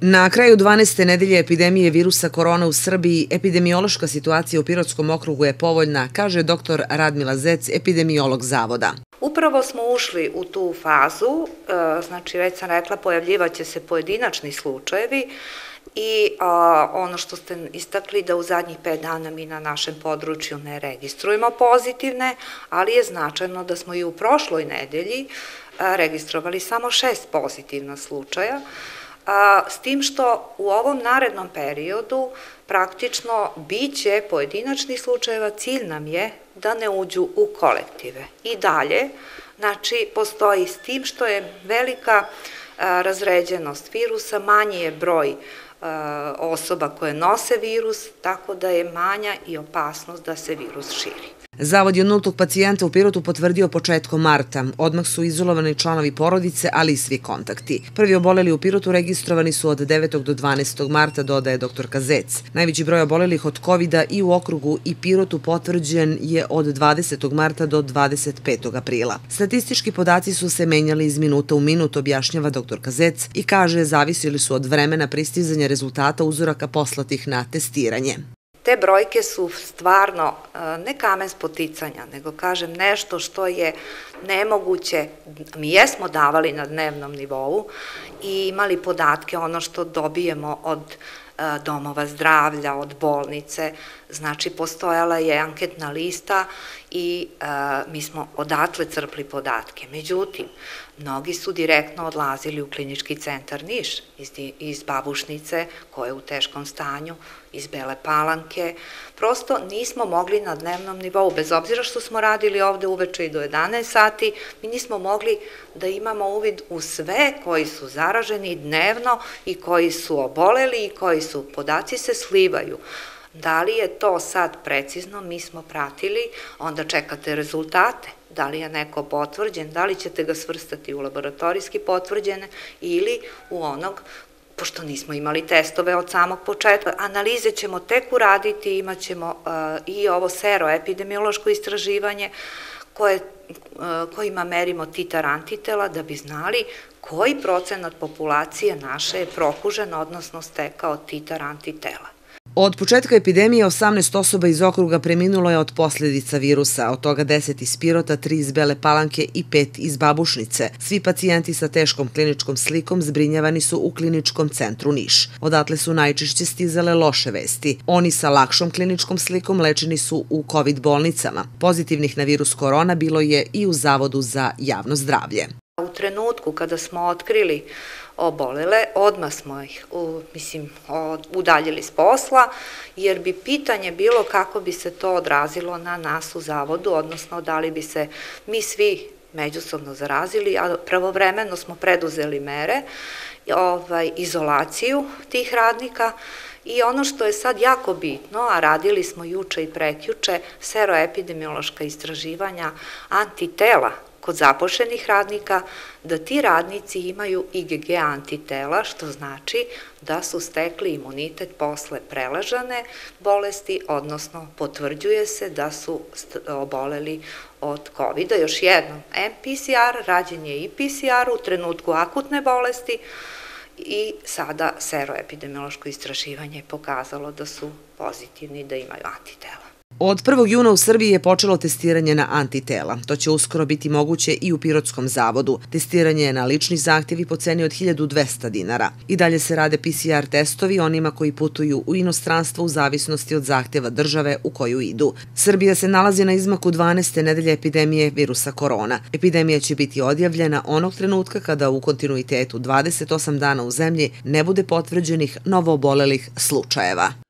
Na kraju 12. nedelje epidemije virusa korona u Srbiji, epidemiološka situacija u Pirotskom okrugu je povoljna, kaže dr. Radmila Zec, epidemiolog zavoda. Upravo smo ušli u tu fazu, e, znači već sam rekla pojavljivaće se pojedinačni slučajevi i e, ono što ste istakli da u zadnjih 5 dana mi na našem području ne registrujemo pozitivne, ali je značajno da smo i u prošloj nedelji e, registrovali samo šest pozitivna slučaja, a, s tim što u ovom narednom periodu praktično biće pojedinačni slučajeva, cilj nam je da ne uđu u kolektive. I dalje, znači, postoji s tim što je velika razređenost virusa, manji je broj osoba koje nose virus, tako da je manja i opasnost da se virus širi. Zavod je nultog pacijenta u Pirotu potvrdio početkom marta. Odmah su izolovani članovi porodice, ali i svi kontakti. Prvi oboleli u Pirotu registrovani su od 9. do 12. marta, dodaje dr. Kazec. Najveći broj obolelih od covid i u okrugu i Pirotu potvrđen je od 20. marta do 25. aprila. Statistički podaci su se menjali iz minuta u minut, objašnjava dr. Kazec i kaže zavisili su od vremena pristizanja rezultata uzoraka poslatih na testiranje te brojke su stvarno e, ne kamen spoticanja, nego kažem nešto što je nemoguće. Mi jesmo davali na dnevnom nivou i imali podatke ono što dobijemo od E, domova zdravlja, od bolnice. Znači, postojala je anketna lista i e, mi smo odatle crpli podatke. Međutim, mnogi su direktno odlazili u klinički centar Niš iz Babušnice, koja je u teškom stanju, iz Bele Palanke. Prosto nismo mogli na dnevnom nivou, bez obzira što smo radili ovde uveče i do 11 sati, mi nismo mogli da imamo uvid u sve koji su zaraženi dnevno i koji su oboleli i koji su, podaci se slivaju. Da li je to sad precizno, mi smo pratili, onda čekate rezultate. Da li je neko potvrđen, da li ćete ga svrstati u laboratorijski potvrđene ili u onog pošto nismo imali testove od samog početka. Analize ćemo tek uraditi, imat ćemo uh, i ovo sero epidemiološko istraživanje koje Eh, kojima merimo titar antitela da bi znali koji procenat populacije naše je prokužen, odnosno stekao titar antitela. Od početka epidemije 18 osoba iz okruga preminulo je od posledica virusa, od toga 10 iz Pirota, 3 iz Bele Palanke i 5 iz Babušnice. Svi pacijenti sa teškom kliničkom slikom zbrinjavani su u kliničkom centru Niš. Odatle su najčešće stizale loše vesti. Oni sa lakšom kliničkom slikom lečeni su u COVID bolnicama. Pozitivnih na virus korona bilo je i u Zavodu za javno zdravlje. U trenutku kada smo otkrili obolele, odmah smo ih, u, mislim, udaljili s posla, jer bi pitanje bilo kako bi se to odrazilo na nas u zavodu, odnosno da li bi se mi svi međusobno zarazili, a pravovremeno smo preduzeli mere, ovaj, izolaciju tih radnika i ono što je sad jako bitno, a radili smo juče i prekjuče, seroepidemiološka istraživanja antitela kod zapošenih radnika da ti radnici imaju IgG antitela, što znači da su stekli imunitet posle prelažane bolesti, odnosno potvrđuje se da su oboleli od COVID-a. Još jednom, MPCR, rađen je i PCR u trenutku akutne bolesti, i sada seroepidemiološko istraživanje je pokazalo da su pozitivni, da imaju antitela. Od 1. juna u Srbiji je počelo testiranje na antitela. To će uskoro biti moguće i u Pirotskom zavodu. Testiranje je na lični zahtjevi po ceni od 1200 dinara. I dalje se rade PCR testovi onima koji putuju u inostranstvo u zavisnosti od zahtjeva države u koju idu. Srbija se nalazi na izmaku 12. nedelje epidemije virusa korona. Epidemija će biti odjavljena onog trenutka kada u kontinuitetu 28 dana u zemlji ne bude potvrđenih novoobolelih slučajeva.